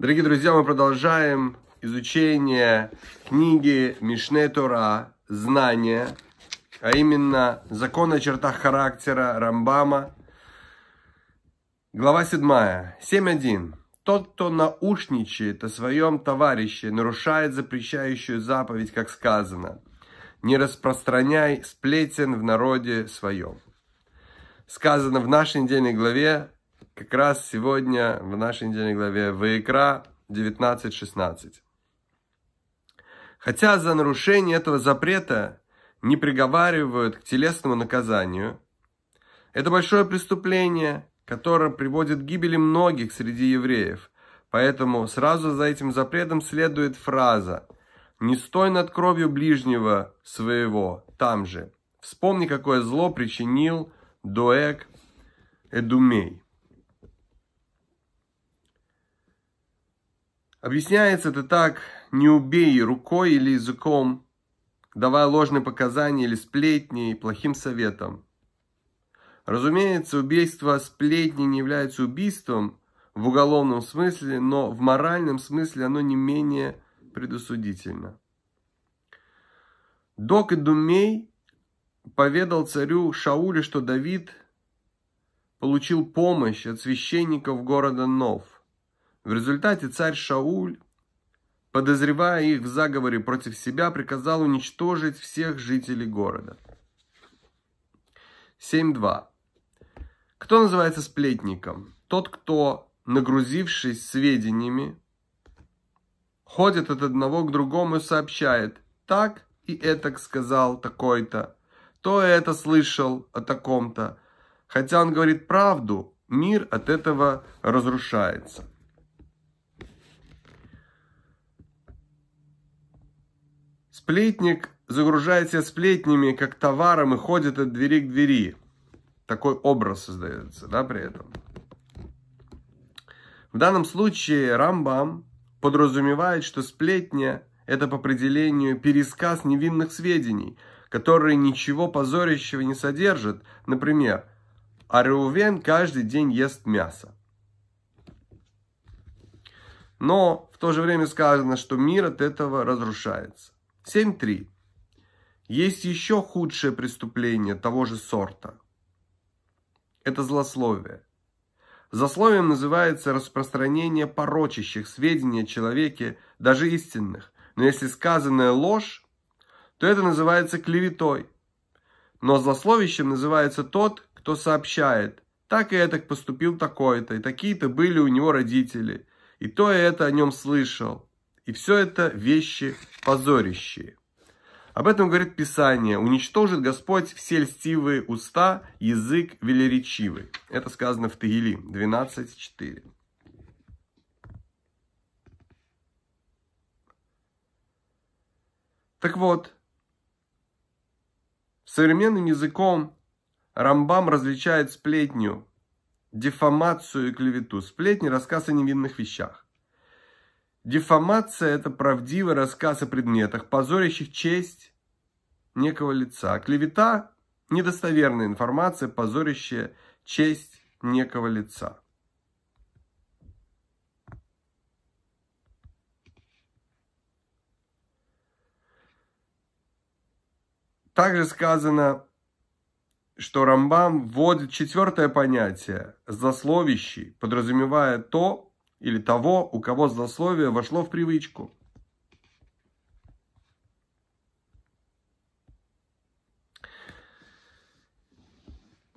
Дорогие друзья, мы продолжаем изучение книги Мишне Тора «Знания», а именно «Закон о чертах характера» Рамбама. Глава 7. 7.1. Тот, кто наушничает о своем товарище, нарушает запрещающую заповедь, как сказано. Не распространяй сплетен в народе своем. Сказано в нашей недельной главе как раз сегодня в нашей недельной главе Ваикра 19.16. Хотя за нарушение этого запрета не приговаривают к телесному наказанию, это большое преступление, которое приводит к гибели многих среди евреев. Поэтому сразу за этим запретом следует фраза «Не стой над кровью ближнего своего, там же». Вспомни, какое зло причинил Доэк Эдумей. Объясняется это так, не убей рукой или языком, давая ложные показания или сплетни и плохим советом. Разумеется, убийство сплетни не является убийством в уголовном смысле, но в моральном смысле оно не менее предусудительно. Док и Думей поведал царю Шауле, что Давид получил помощь от священников города Нов – в результате царь Шауль, подозревая их в заговоре против себя, приказал уничтожить всех жителей города. 7.2. Кто называется сплетником? Тот, кто, нагрузившись сведениями, ходит от одного к другому и сообщает «так и этак сказал такой-то», «то это слышал о таком-то». Хотя он говорит правду, мир от этого разрушается. Сплетник загружается себя сплетнями, как товаром, и ходит от двери к двери. Такой образ создается, да, при этом. В данном случае Рамбам подразумевает, что сплетня – это по определению пересказ невинных сведений, которые ничего позорящего не содержат. Например, Ареувен каждый день ест мясо. Но в то же время сказано, что мир от этого разрушается. 7.3. Есть еще худшее преступление того же сорта. Это злословие. Злословием называется распространение порочащих сведений о человеке, даже истинных. Но если сказанная ложь, то это называется клеветой. Но злословищем называется тот, кто сообщает, так и этак поступил такой-то, и такие-то были у него родители, и то и это о нем слышал, и все это вещи позорящие. Об этом говорит Писание. «Уничтожит Господь все льстивые уста, язык велеречивый». Это сказано в Тагили 12.4. Так вот, современным языком Рамбам различает сплетню, дефамацию и клевету. Сплетни – рассказ о невинных вещах. Дефамация – это правдивый рассказ о предметах, позорящих честь некого лица. Клевета – недостоверная информация, позорящая честь некого лица. Также сказано, что Рамбам вводит четвертое понятие – засловище, подразумевая то, или того, у кого злословие вошло в привычку.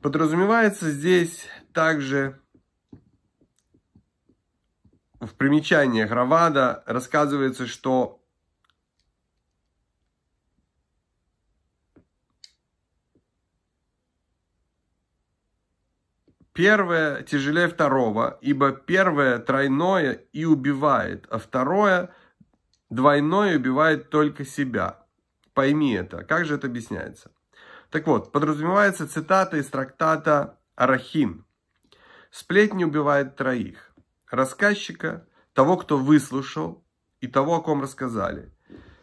Подразумевается здесь также в примечаниях Равада рассказывается, что Первое тяжелее второго, ибо первое тройное и убивает, а второе двойное убивает только себя. Пойми это. Как же это объясняется? Так вот, подразумевается цитата из трактата «Арахин». Сплетни убивает троих. Рассказчика, того, кто выслушал, и того, о ком рассказали.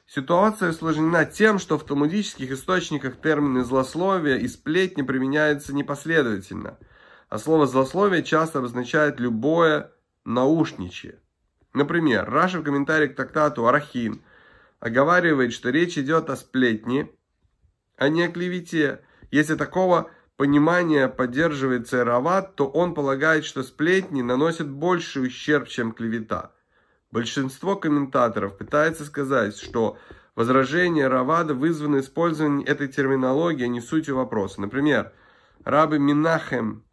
Ситуация усложнена тем, что в талмудических источниках термины злословие и сплетни применяются непоследовательно – а слово «злословие» часто обозначает любое наушничье. Например, Раша в комментарии к трактату «Арахин» оговаривает, что речь идет о сплетне, а не о клевете. Если такого понимания поддерживает Церават, то он полагает, что сплетни наносят больший ущерб, чем клевета. Большинство комментаторов пытается сказать, что возражения Равада вызваны использованием этой терминологии, а не сутью вопроса. Например, рабы Минахем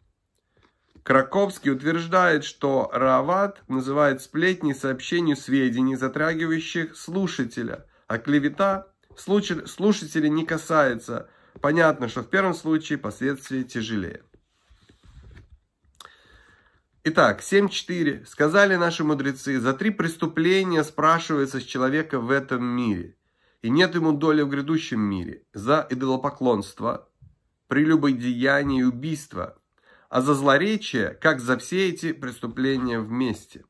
Краковский утверждает, что Раават называет сплетни сообщению сведений, затрагивающих слушателя, а клевета слушателя не касается. Понятно, что в первом случае последствия тяжелее. Итак, 7.4. Сказали наши мудрецы, за три преступления спрашивается с человека в этом мире, и нет ему доли в грядущем мире. За идолопоклонство, прелюбодеяние и убийство, а за злоречие, как за все эти преступления вместе.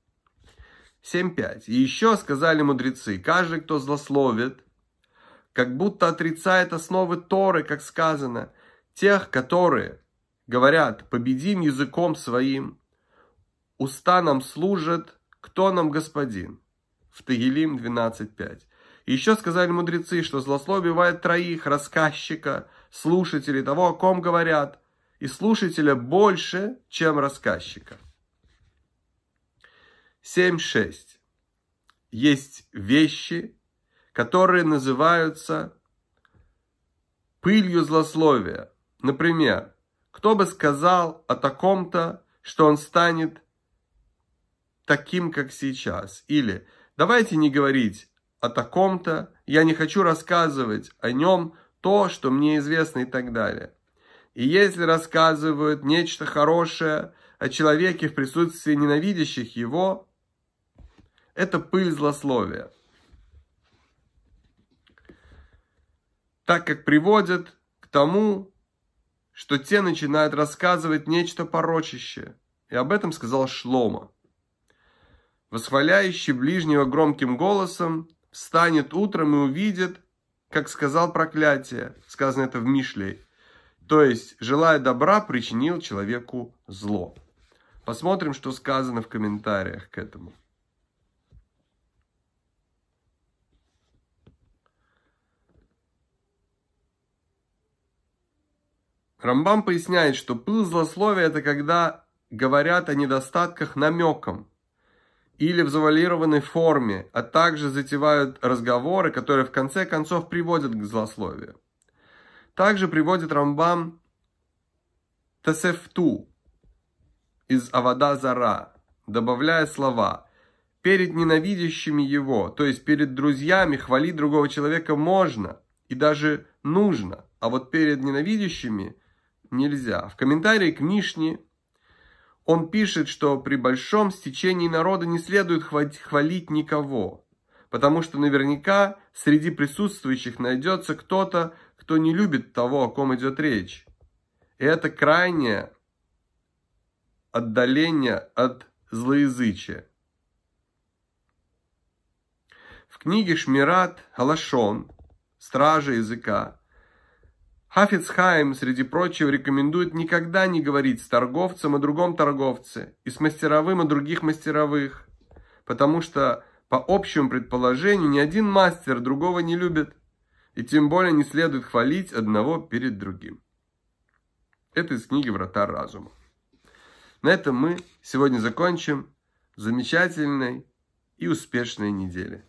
7.5. И еще сказали мудрецы, каждый, кто злословит, как будто отрицает основы Торы, как сказано, тех, которые говорят, победим языком своим, уста нам служат, кто нам господин. В Тагилим 12.5. Еще сказали мудрецы, что злословие бывает троих, рассказчика, слушателей того, о ком говорят – и слушателя больше, чем рассказчика. 7.6. Есть вещи, которые называются пылью злословия. Например, кто бы сказал о таком-то, что он станет таким, как сейчас? Или давайте не говорить о таком-то, я не хочу рассказывать о нем то, что мне известно и так далее. И если рассказывают нечто хорошее о человеке в присутствии ненавидящих его, это пыль злословия. Так как приводит к тому, что те начинают рассказывать нечто порочащее. И об этом сказал Шлома. Восхваляющий ближнего громким голосом встанет утром и увидит, как сказал проклятие, сказано это в Мишлей, то есть, желая добра, причинил человеку зло. Посмотрим, что сказано в комментариях к этому. Рамбам поясняет, что пыл злословия – это когда говорят о недостатках намеком или в завалированной форме, а также затевают разговоры, которые в конце концов приводят к злословию. Также приводит Рамбам Тасефту из Авада Зара, добавляя слова «Перед ненавидящими его, то есть перед друзьями, хвалить другого человека можно и даже нужно, а вот перед ненавидящими нельзя». В комментарии к Мишне он пишет, что при большом стечении народа не следует хвалить никого, потому что наверняка среди присутствующих найдется кто-то, кто не любит того, о ком идет речь. И это крайнее отдаление от злоязычия. В книге Шмират Галашон «Стража языка» Хафицхайм, среди прочего, рекомендует никогда не говорить с торговцем о другом торговце и с мастеровым о других мастеровых, потому что, по общему предположению, ни один мастер другого не любит – и тем более не следует хвалить одного перед другим. Это из книги «Врата разума». На этом мы сегодня закончим. Замечательной и успешной недели.